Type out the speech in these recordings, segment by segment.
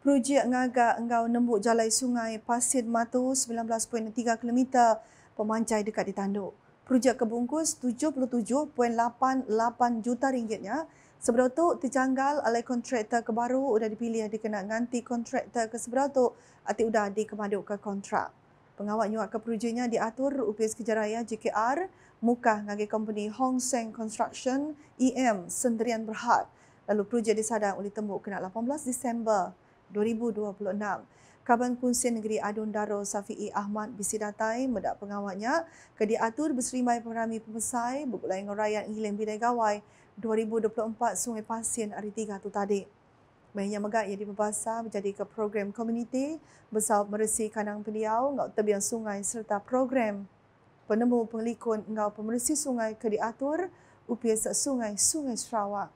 Projek ngaga engau nembuk jalai sungai Pasir Matu 19.3 km pemancai dekat di ditanduk. Projek kebungkus 77.88 juta ringgitnya. Seberapa tu terjanggal oleh kontraktor kebaru sudah dipilih yang dikena nganti kontraktor ke seberapa tu ati sudah dikemaduk ke kontrak. Pengawal nyuak ke projeknya diatur UPS Kejaraya JKR muka ngagi company Hong Seng Construction EM Sendirian Berhad. Lalu projek disadang oleh temuk kena 18 Disember 2026. Kaban Kunsi Negeri Adun Darul Safi'i Ahmad Bisidatai mendak pengawatnya ke diatur berserimai pengerami pemesai berbulan ngerayan ilim bidai gawai 2024 Sungai Pasien hari tiga tu tadi. Mainnya megat yang dibebasa menjadi ke program komuniti bersama meresi kanang peliau ngau tebian sungai serta program penemu pengelikun ngau pemeresi sungai ke diatur upia sungai Sungai Sarawak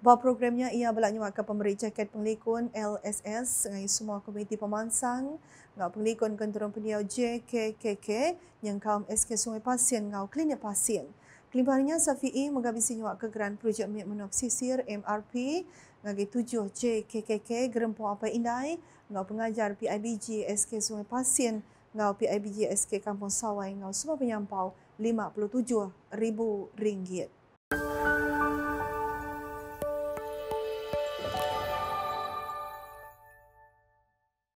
bahawa programnya ia belak nyemakkan pemberi jaket penglikun LSS dengan semua komiti pemansang dengan penglikun kenderaan peniau JKKK yang kaum SK Sungai Pasien dengan klinik pasien. Kelimpahannya Safi'i menghabisi nyawa ke geran projek minyak menua pesisir MRP bagi tujuh JKKK gerempu Apa Indai dengan pengajar PIBG SK Sungai Pasien dengan PIBG SK Kampung Sawai dengan semua penyampau RM57,000.